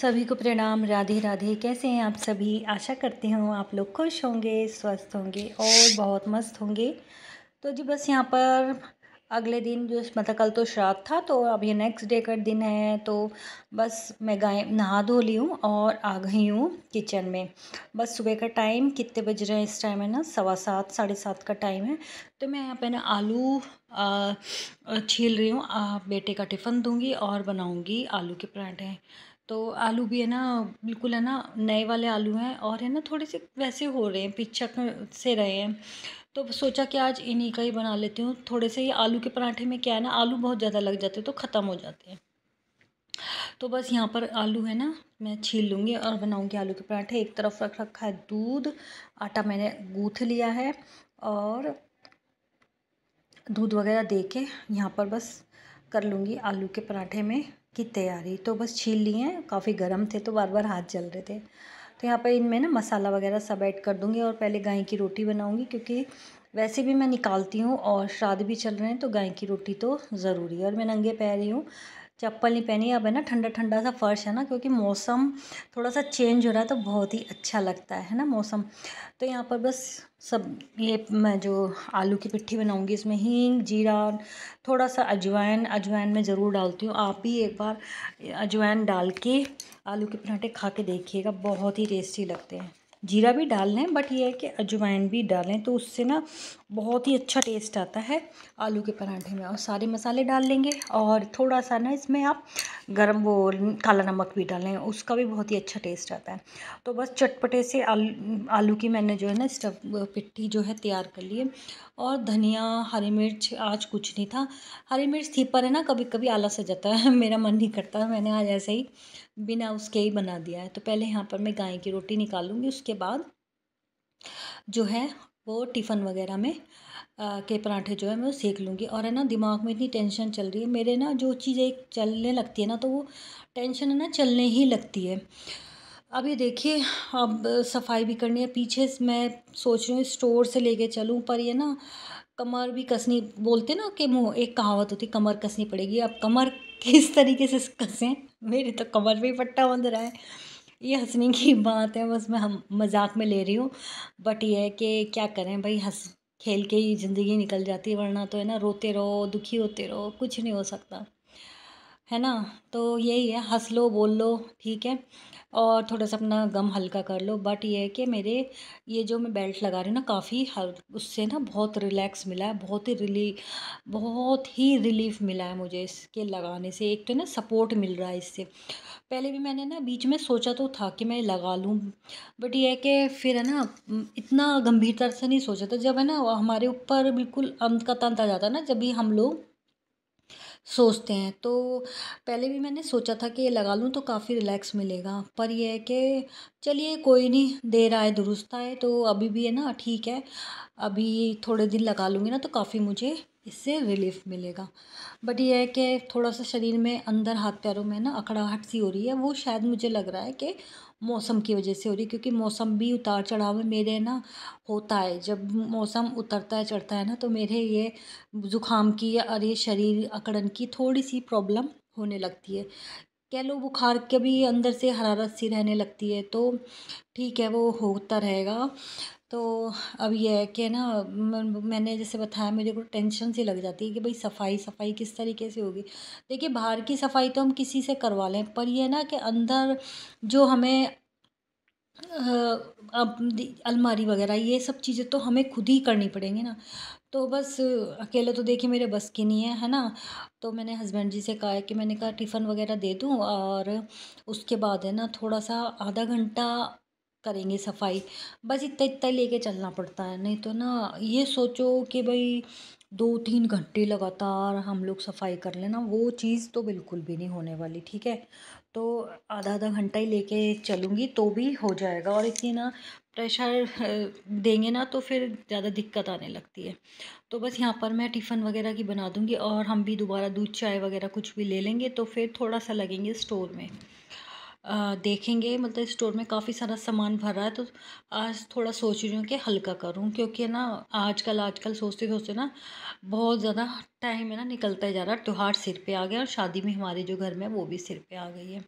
सभी को प्रणाम राधे राधे कैसे हैं आप सभी आशा करती हूँ आप लोग खुश होंगे स्वस्थ होंगे और बहुत मस्त होंगे तो जी बस यहाँ पर अगले दिन जो मतलब कल तो श्राद्ध था तो अब ये नेक्स्ट डे का दिन है तो बस मैं गाय नहा धो ली हूँ और आ गई हूँ किचन में बस सुबह का टाइम कितने बज रहे हैं इस टाइम है ना सवा सात साढ़े सात का टाइम है तो मैं यहाँ पे ना आलू छील रही हूँ बेटे का टिफ़िन दूँगी और बनाऊँगी आलू के पराठे तो आलू भी है ना बिल्कुल है ना नए वाले आलू हैं और है ना थोड़े से वैसे हो रहे हैं पिछक से रहे हैं तो सोचा कि आज इन्हीं का ही बना लेती हूँ थोड़े से ये आलू के पराठे में क्या है ना आलू बहुत ज़्यादा लग जाते हैं तो ख़त्म हो जाते हैं तो बस यहाँ पर आलू है ना मैं छील लूँगी और बनाऊँगी आलू के पराठे एक तरफ रख रखा है दूध आटा मैंने गूँथ लिया है और दूध वगैरह दे के यहाँ पर बस कर लूँगी आलू के पराठे में की तैयारी तो बस छील लिए काफ़ी गर्म थे तो बार बार हाथ जल रहे थे तो यहाँ पर इनमें ना मसाला वगैरह सब ऐड कर दूँगी और पहले गाय की रोटी बनाऊँगी क्योंकि वैसे भी मैं निकालती हूँ और श्राद्ध भी चल रहे हैं तो गाय की रोटी तो ज़रूरी है और मैं नंगे पैर ही हूँ चप्पल नहीं पहनी अब है ना ठंडा ठंडा सा फर्श है ना क्योंकि मौसम थोड़ा सा चेंज हो रहा है तो बहुत ही अच्छा लगता है ना मौसम तो यहाँ पर बस सब ये मैं जो आलू की पिट्ठी बनाऊँगी इसमें हींग जीरा थोड़ा सा अजवाइन अजवाइन में ज़रूर डालती हूँ आप ही एक बार अजवाइन डाल के आलू के पराठे खा के देखिएगा बहुत ही टेस्टी लगते हैं जीरा भी डाल लें बट ये है कि अजवाइन भी डालें तो उससे ना बहुत ही अच्छा टेस्ट आता है आलू के पराठे में और सारे मसाले डाल लेंगे और थोड़ा सा ना इसमें आप गरम वो काला नमक भी डालें उसका भी बहुत ही अच्छा टेस्ट आता है तो बस चटपटे से आलू आलू की मैंने जो है ना स्टफ पिट्टी जो है तैयार कर ली है और धनिया हरी मिर्च आज कुछ नहीं था हरी मिर्च थी पर है ना कभी कभी आला सा जाता है मेरा मन नहीं करता मैंने आज ऐसे ही बिना उसके ही बना दिया है तो पहले यहाँ पर मैं गाय की रोटी निकालूँगी उसके बाद जो है वो टिफ़न वगैरह में के पराठे जो है मैं वो सेक लूँगी और है ना दिमाग में इतनी टेंशन चल रही है मेरे ना जो चीज़ एक चलने लगती है ना तो वो टेंशन है ना चलने ही लगती है अब ये देखिए अब सफाई भी करनी है पीछे मैं सोच रही हूँ स्टोर से लेके चलूँ पर ये ना कमर भी कसनी बोलते ना कि मुँह एक कहावत होती कमर कसनी पड़ेगी अब कमर किस तरीके से कसें मेरी तो कमर भी पट्टा बंद रहा है ये हंसने की बात है बस मैं हम मजाक में ले रही हूँ बट ये है कि क्या करें भाई हंस खेल के ही ज़िंदगी निकल जाती है वरना तो है ना रोते रहो दुखी होते रहो कुछ नहीं हो सकता है ना तो यही है हंस लो बोल लो ठीक है और थोड़ा सा अपना गम हल्का कर लो बट ये है कि मेरे ये जो मैं बेल्ट लगा रही हूँ ना काफ़ी हल उससे ना बहुत रिलैक्स मिला है बहुत ही रिली बहुत ही रिलीफ मिला है मुझे इसके लगाने से एक तो ना सपोर्ट मिल रहा है इससे पहले भी मैंने ना बीच में सोचा तो था कि मैं लगा लूँ बट ये है कि फिर है ना इतना गंभीरता से नहीं सोचा था जब है ना हमारे ऊपर बिल्कुल अंत का तंत आ जाता है ना जब भी हम लोग सोचते हैं तो पहले भी मैंने सोचा था कि ये लगा लूँ तो काफ़ी रिलैक्स मिलेगा पर यह है कि चलिए कोई नहीं देर आए दुरुस्त आए तो अभी भी है ना ठीक है अभी थोड़े दिन लगा लूँगी ना तो काफ़ी मुझे इससे रिलीफ मिलेगा बट यह है कि थोड़ा सा शरीर में अंदर हाथ पैरों में ना अकड़ाहट सी हो रही है वो शायद मुझे लग रहा है कि मौसम की वजह से हो रही है क्योंकि मौसम भी उतार चढ़ाव में मेरे ना होता है जब मौसम उतरता है चढ़ता है ना तो मेरे ये ज़ुकाम की और ये शरीर अकड़न की थोड़ी सी प्रॉब्लम होने लगती है कह लो बुखार के भी अंदर से हरारत सी रहने लगती है तो ठीक है वो होता रहेगा तो अब ये है कि ना मैंने जैसे बताया मुझे को टेंशन सी लग जाती है कि भाई सफाई सफाई किस तरीके से होगी देखिए बाहर की सफाई तो हम किसी से करवा लें पर यह ना कि अंदर जो हमें अब अलमारी वगैरह ये सब चीज़ें तो हमें खुद ही करनी पड़ेंगी ना तो बस अकेले तो देखिए मेरे बस की नहीं है है ना तो मैंने हस्बैंड जी से कहा है कि मैंने कहा टिफ़न वगैरह दे दूँ और उसके बाद है ना थोड़ा सा आधा घंटा करेंगे सफाई बस इतना इतना लेके चलना पड़ता है नहीं तो ना ये सोचो कि भाई दो तीन घंटे लगातार हम लोग सफाई कर लेना वो चीज़ तो बिल्कुल भी नहीं होने वाली ठीक है तो आधा आधा घंटा ही लेके चलूँगी तो भी हो जाएगा और इतनी ना प्रेशर देंगे ना तो फिर ज़्यादा दिक्कत आने लगती है तो बस यहाँ पर मैं टिफ़िन वगैरह की बना दूँगी और हम भी दोबारा दूध चाय वगैरह कुछ भी ले लेंगे तो फिर थोड़ा सा लगेंगे स्टोर में देखेंगे मतलब स्टोर में काफ़ी सारा सामान भरा है तो आज थोड़ा सोच रही हूँ कि हल्का करूँ क्योंकि ना आजकल आजकल सोचते सोचते ना बहुत ज़्यादा टाइम है ना निकलता ही जा रहा है त्यौहार सिर पे आ गया और शादी भी हमारे जो घर में वो भी सिर पे आ गई है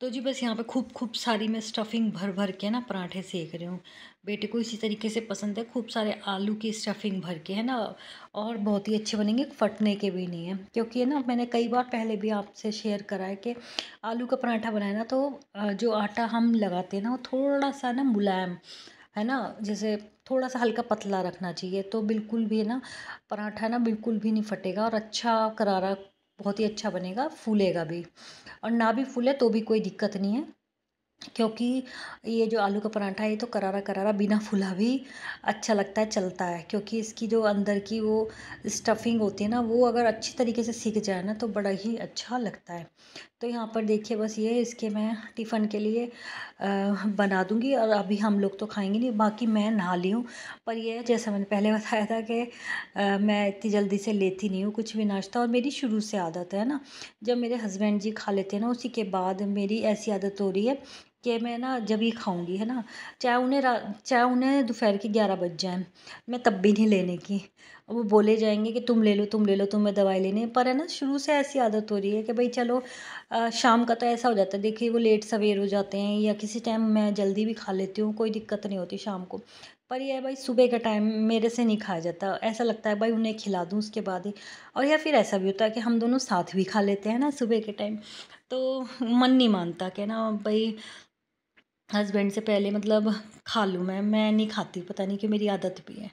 तो जी बस यहाँ पे खूब खूब सारी मैं स्टफिंग भर भर के ना पराठे सेक रही हूँ बेटे को इसी तरीके से पसंद है खूब सारे आलू की स्टफिंग भर के है ना और बहुत ही अच्छे बनेंगे फटने के भी नहीं है क्योंकि है ना मैंने कई बार पहले भी आपसे शेयर करा है कि आलू का पराठा बनाए ना तो जो आटा हम लगाते हैं ना वो थोड़ा सा ना मुलायम है ना जैसे थोड़ा सा हल्का पतला रखना चाहिए तो बिल्कुल भी है ना पराठा ना बिल्कुल भी नहीं फटेगा और अच्छा करारा बहुत ही अच्छा बनेगा फूलेगा भी और ना भी फूले तो भी कोई दिक्कत नहीं है क्योंकि ये जो आलू का पराठा है ये तो करारा करारा बिना फुला भी अच्छा लगता है चलता है क्योंकि इसकी जो अंदर की वो स्टफिंग होती है ना वो अगर अच्छी तरीके से सीख जाए ना तो बड़ा ही अच्छा लगता है तो यहाँ पर देखिए बस ये इसके मैं टिफ़न के लिए आ, बना दूँगी और अभी हम लोग तो खाएंगे नहीं बाकी मैं नहा ली हूँ पर यह जैसा मैंने पहले बताया था कि मैं इतनी जल्दी से लेती नहीं हूँ कुछ भी नाश्ता और मेरी शुरू से आदत है ना जब मेरे हस्बैंड जी खा लेते हैं ना उसी के बाद मेरी ऐसी आदत हो रही है कि मैं ना जब ये खाऊंगी है ना चाहे उन्हें चाहे उन्हें दोपहर के ग्यारह बज जाए मैं तब भी नहीं लेने की अब वो बोले जाएंगे कि तुम ले लो तुम ले लो तुम्हें दवाई लेनी पर है ना शुरू से ऐसी आदत हो रही है कि भाई चलो आ, शाम का तो ऐसा हो जाता है देखिए वो लेट सवेर हो जाते हैं या किसी टाइम मैं जल्दी भी खा लेती हूँ कोई दिक्कत नहीं होती शाम को पर यह भाई सुबह का टाइम मेरे से नहीं खाया जाता ऐसा लगता है भाई उन्हें खिला दूँ उसके बाद ही और या फिर ऐसा भी होता है कि हम दोनों साथ भी खा लेते हैं ना सुबह के टाइम तो मन नहीं मानता कि ना भाई हस्बैंड से पहले मतलब खा लूँ मैं मैं नहीं खाती पता नहीं कि मेरी आदत भी है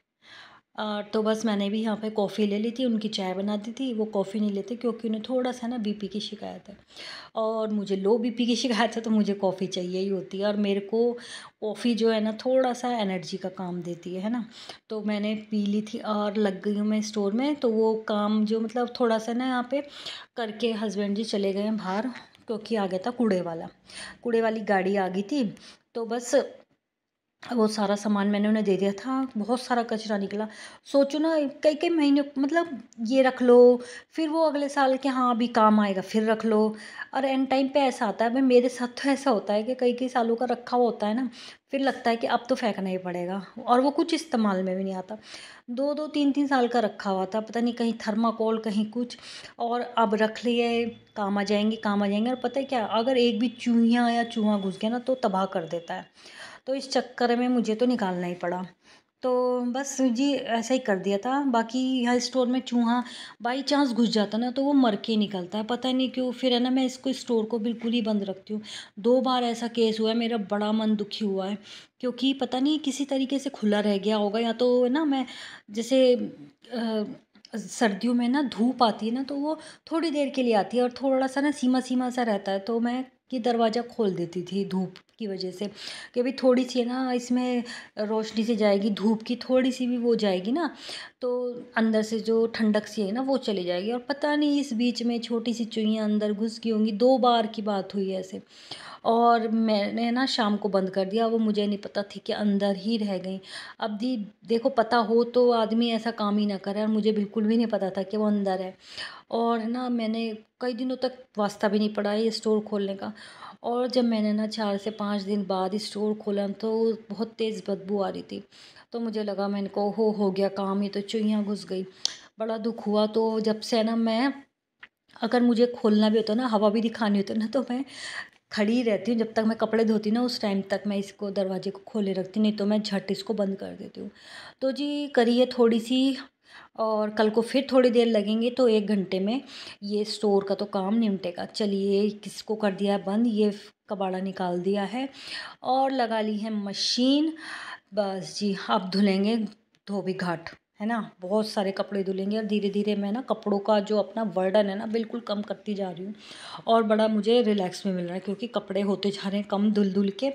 आ, तो बस मैंने भी यहाँ पे कॉफ़ी ले ली थी उनकी चाय बना दी थी वो कॉफ़ी नहीं लेते क्योंकि उन्हें थोड़ा सा ना बीपी की शिकायत है और मुझे लो बीपी की शिकायत है तो मुझे कॉफ़ी चाहिए ही होती है और मेरे को कॉफ़ी जो है ना थोड़ा सा एनर्जी का काम देती है है ना तो मैंने पी ली थी और लग गई हूँ मैं स्टोर में तो वो काम जो मतलब थोड़ा सा ना यहाँ पर करके हस्बैंड जी चले गए हैं बाहर क्योंकि आ गया था कूड़े वाला कूड़े वाली गाड़ी आ गई थी तो बस वो सारा सामान मैंने उन्हें दे दिया था बहुत सारा कचरा निकला सोचो ना कई कई महीने मतलब ये रख लो फिर वो अगले साल के हाँ अभी काम आएगा फिर रख लो और एंड टाइम पे ऐसा आता है भाई मेरे साथ तो ऐसा होता है कि कई कई सालों का रखा हुआ होता है ना फिर लगता है कि अब तो फेंकना ही पड़ेगा और वो कुछ इस्तेमाल में भी नहीं आता दो दो तीन तीन साल का रखा हुआ था पता नहीं कहीं थर्माकोल कहीं कुछ और अब रख लिए काम आ जाएंगे काम आ जाएंगे और पता है क्या अगर एक भी चूहिया या चूहा घुस गया ना तो तबाह कर देता है तो इस चक्कर में मुझे तो निकालना ही पड़ा तो बस जी ऐसा ही कर दिया था बाकी यहाँ स्टोर में चूहा बाई चांस घुस जाता ना तो वो मर के निकलता है पता नहीं क्यों फिर है ना मैं इसको स्टोर को बिल्कुल ही बंद रखती हूँ दो बार ऐसा केस हुआ है मेरा बड़ा मन दुखी हुआ है क्योंकि पता नहीं किसी तरीके से खुला रह गया होगा या तो है ना मैं जैसे आ, सर्दियों में ना धूप आती है ना तो वो थोड़ी देर के लिए आती है और थोड़ा सा ना सीमा सीमा सा रहता है तो मैं ये दरवाज़ा खोल देती थी धूप की वजह से कि भाई थोड़ी सी ना इसमें रोशनी से जाएगी धूप की थोड़ी सी भी वो जाएगी ना तो अंदर से जो ठंडक सी है ना वो चली जाएगी और पता नहीं इस बीच में छोटी सी चुईयाँ अंदर घुस गई होंगी दो बार की बात हुई ऐसे और मैंने ना शाम को बंद कर दिया वो मुझे नहीं पता थी कि अंदर ही रह गई अब दी देखो पता हो तो आदमी ऐसा काम ही ना करे और मुझे बिल्कुल भी नहीं पता था कि वो अंदर है और ना मैंने कई दिनों तक वास्ता भी नहीं पड़ा ये स्टोर खोलने का और जब मैंने ना चार से पाँच दिन बाद स्टोर खोला तो बहुत तेज़ बदबू आ रही थी तो मुझे लगा मैंने को हो हो गया काम ही तो चुहियाँ घुस गई बड़ा दुख हुआ तो जब से ना मैं अगर मुझे खोलना भी होता ना हवा भी दिखानी होती ना तो मैं खड़ी रहती हूँ जब तक मैं कपड़े धोती ना उस टाइम तक मैं इसको दरवाजे को खोले रखती नहीं तो मैं झट इसको बंद कर देती हूँ तो जी करिए थोड़ी सी और कल को फिर थोड़ी देर लगेंगे तो एक घंटे में ये स्टोर का तो काम निमटेगा चलिए किसको कर दिया बंद ये कबाड़ा निकाल दिया है और लगा ली है मशीन बस जी अब धुलेंगे धोबी घाट है ना बहुत सारे कपड़े धुलेंगे और धीरे धीरे मैं ना कपड़ों का जो अपना वर्डन है ना बिल्कुल कम करती जा रही हूँ और बड़ा मुझे रिलैक्स में मिल रहा है क्योंकि कपड़े होते जा रहे हैं कम धुल धुल के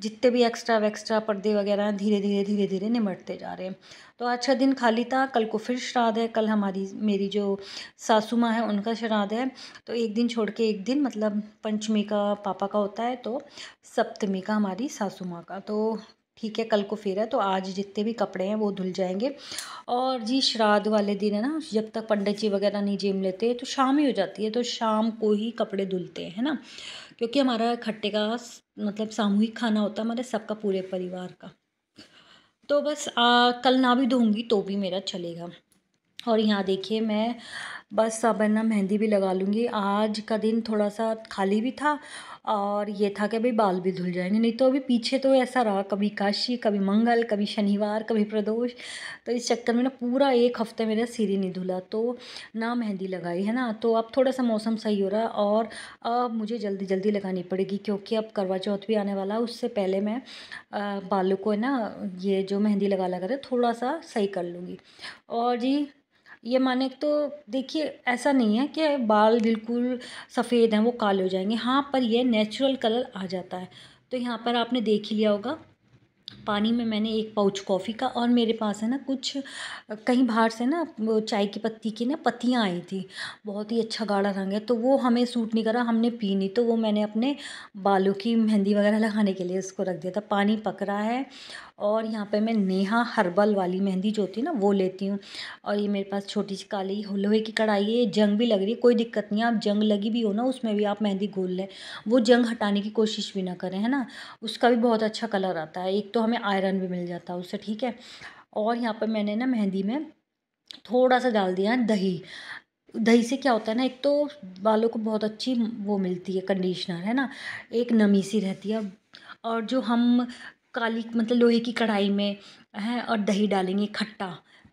जितने भी एक्स्ट्रा वेक्स्ट्रा पर्दे वगैरह हैं धीरे धीरे धीरे धीरे निमटते जा रहे हैं तो आज अच्छा दिन खाली था कल को फिर श्राद्ध है कल हमारी मेरी जो सासू माँ है उनका श्राद्ध है तो एक दिन छोड़ के एक दिन मतलब पंचमी का पापा का होता है तो सप्तमी का हमारी सासू माँ का तो ठीक है कल को फिर है तो आज जितने भी कपड़े हैं वो धुल जाएंगे और जी श्राद्ध वाले दिन है ना जब तक पंडित जी वगैरह नहीं जेम लेते तो शाम ही हो जाती है तो शाम को ही कपड़े धुलते हैं ना क्योंकि हमारा खट्टे का मतलब सामूहिक खाना होता है हमारे सबका पूरे परिवार का तो बस आ, कल ना भी धोंगी तो भी मेरा चलेगा और यहाँ देखिए मैं बस अब ना मेहंदी भी लगा लूँगी आज का दिन थोड़ा सा खाली भी था और ये था कि अभी बाल भी धुल जाएंगे नहीं तो अभी पीछे तो ऐसा रहा कभी काशी कभी मंगल कभी शनिवार कभी प्रदोष तो इस चक्कर में ना पूरा एक हफ्ते मेरा सिर ही नहीं धुला तो ना मेहंदी लगाई है ना तो अब थोड़ा सा मौसम सही हो रहा है और अब मुझे जल्दी जल्दी लगानी पड़ेगी क्योंकि अब करवा चौथ भी आने वाला है उससे पहले मैं बालों को है ना ये जो मेहंदी लगा लगा थोड़ा सा सही कर लूँगी और जी ये माने तो देखिए ऐसा नहीं है कि बाल बिल्कुल सफ़ेद हैं वो काले हो जाएंगे हाँ पर ये नेचुरल कलर आ जाता है तो यहाँ पर आपने देख ही लिया होगा पानी में मैंने एक पाउच कॉफ़ी का और मेरे पास है ना कुछ कहीं बाहर से ना वो चाय की पत्ती की ना पत्तियाँ आई थी बहुत ही अच्छा गाढ़ा रंग है तो वो हमें सूट नहीं करा हमने पी नहीं तो वो मैंने अपने बालों की मेहंदी वगैरह लगाने के लिए उसको रख दिया था पानी पक रहा है और यहाँ पे मैं नेहा हर्बल वाली मेहंदी जो होती है ना वो लेती हूँ और ये मेरे पास छोटी सी काली लोहे की कढ़ाई है ये जंग भी लग रही है कोई दिक्कत नहीं है आप जंग लगी भी हो ना उसमें भी आप मेहंदी घोल लें वो जंग हटाने की कोशिश भी ना करें है ना उसका भी बहुत अच्छा कलर आता है एक तो हमें आयरन भी मिल जाता है उससे ठीक है और यहाँ पर मैंने ना मेहंदी में थोड़ा सा डाल दिया है दही दही से क्या होता है ना एक तो बालों को बहुत अच्छी वो मिलती है कंडीशनर है ना एक नमी सी रहती है और जो हम काली मतलब लोहे की कढ़ाई में है और दही डालेंगे खट्टा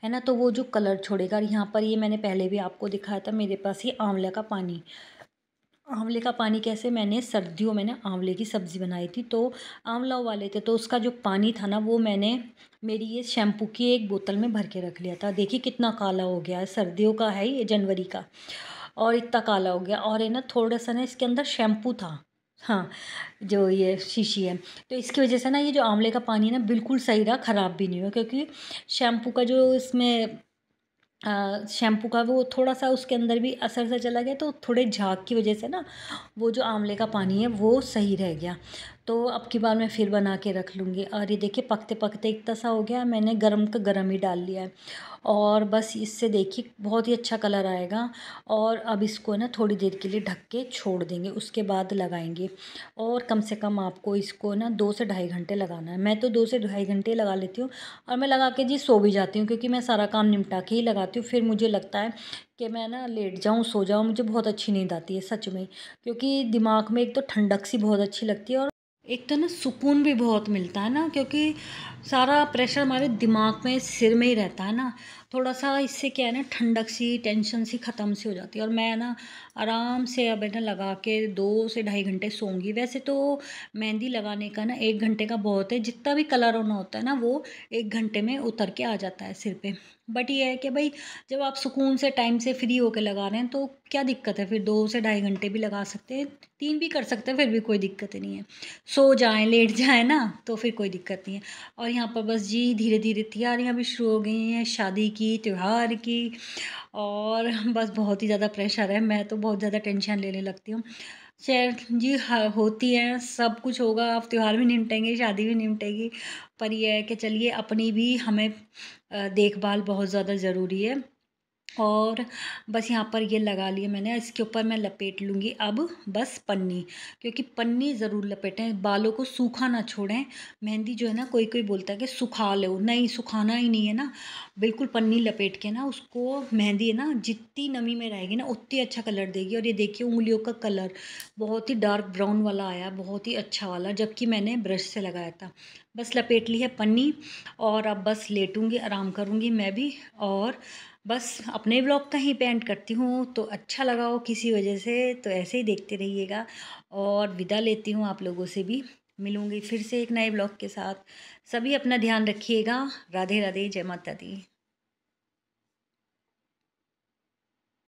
है ना तो वो जो कलर छोड़ेगा और यहाँ पर ये मैंने पहले भी आपको दिखाया था मेरे पास ये आंवले का पानी आंवले का पानी कैसे मैंने सर्दियों में ना आंवले की सब्ज़ी बनाई थी तो आंवला उबाले थे तो उसका जो पानी था ना वो मैंने मेरी ये शैम्पू की एक बोतल में भर के रख लिया था देखिए कितना काला हो गया है सर्दियों का है ये जनवरी का और इतना काला हो गया और है ना थोड़ा सा ना इसके अंदर शैम्पू था हाँ जो ये शीशी है तो इसकी वजह से ना ये जो आंवले का पानी है ना बिल्कुल सही रहा ख़राब भी नहीं हुआ क्योंकि शैम्पू का जो इसमें शैम्पू का वो थोड़ा सा उसके अंदर भी असर सा चला गया तो थोड़े झाग की वजह से ना वो जो आंवले का पानी है वो सही रह गया तो अब की बार मैं फिर बना के रख लूँगी और ये देखिए पकते पकते एक तसा हो गया मैंने गरम का गरम ही डाल लिया है और बस इससे देखिए बहुत ही अच्छा कलर आएगा और अब इसको ना थोड़ी देर के लिए ढक के छोड़ देंगे उसके बाद लगाएंगे और कम से कम आपको इसको ना दो से ढाई घंटे लगाना है मैं तो दो से ढाई घंटे लगा लेती हूँ और मैं लगा के जी सो भी जाती हूँ क्योंकि मैं सारा काम निपटा के ही लगाती हूँ फिर मुझे लगता है कि मैं ना लेट जाऊँ सो जाऊँ मुझे बहुत अच्छी नींद आती है सच में क्योंकि दिमाग में एक तो ठंडक सी बहुत अच्छी लगती है और एक तो ना सुकून भी बहुत मिलता है ना क्योंकि सारा प्रेशर हमारे दिमाग में सिर में ही रहता है ना थोड़ा सा इससे क्या है ना ठंडक सी टेंशन सी ख़त्म सी हो जाती है और मैं ना आराम से अब है ना लगा के दो से ढाई घंटे सोंगी वैसे तो मेहंदी लगाने का ना एक घंटे का बहुत है जितना भी कलर होना होता है ना वो एक घंटे में उतर के आ जाता है सिर पे बट ये है कि भाई जब आप सुकून से टाइम से फ्री होकर लगा रहे हैं तो क्या दिक्कत है फिर दो से ढाई घंटे भी लगा सकते हैं तीन भी कर सकते हैं फिर भी कोई दिक्कत ही नहीं है सो जाएँ लेट जाए ना तो फिर कोई दिक्कत नहीं है और यहाँ पर बस जी धीरे धीरे तैयारियाँ भी शुरू हो गई हैं शादी की की त्यौहार की और बस बहुत ही ज़्यादा प्रेशर है मैं तो बहुत ज़्यादा टेंशन लेने लगती हूँ शेर जी हाँ, होती है सब कुछ होगा आप त्यौहार भी निपटेंगे शादी भी निपटेगी पर यह है कि चलिए अपनी भी हमें देखभाल बहुत ज़्यादा ज़रूरी है और बस यहाँ पर ये लगा लिया मैंने इसके ऊपर मैं लपेट लूँगी अब बस पन्नी क्योंकि पन्नी ज़रूर लपेटें बालों को सूखा ना छोड़ें मेहंदी जो है ना कोई कोई बोलता है कि सुखा लो नहीं सुखाना ही नहीं है ना बिल्कुल पन्नी लपेट के ना उसको मेहंदी है ना जितनी नमी में रहेगी ना उतनी अच्छा कलर देगी और ये देखिए उंगलियों का कलर बहुत ही डार्क ब्राउन वाला आया बहुत ही अच्छा वाला जबकि मैंने ब्रश से लगाया था बस लपेट ली है पन्नी और अब बस लेटूँगी आराम करूँगी मैं भी और बस अपने ब्लॉग का ही पेंट करती हूँ तो अच्छा लगा हो किसी वजह से तो ऐसे ही देखते रहिएगा और विदा लेती हूँ आप लोगों से भी मिलूँगी फिर से एक नए ब्लॉग के साथ सभी अपना ध्यान रखिएगा राधे राधे जय माता दी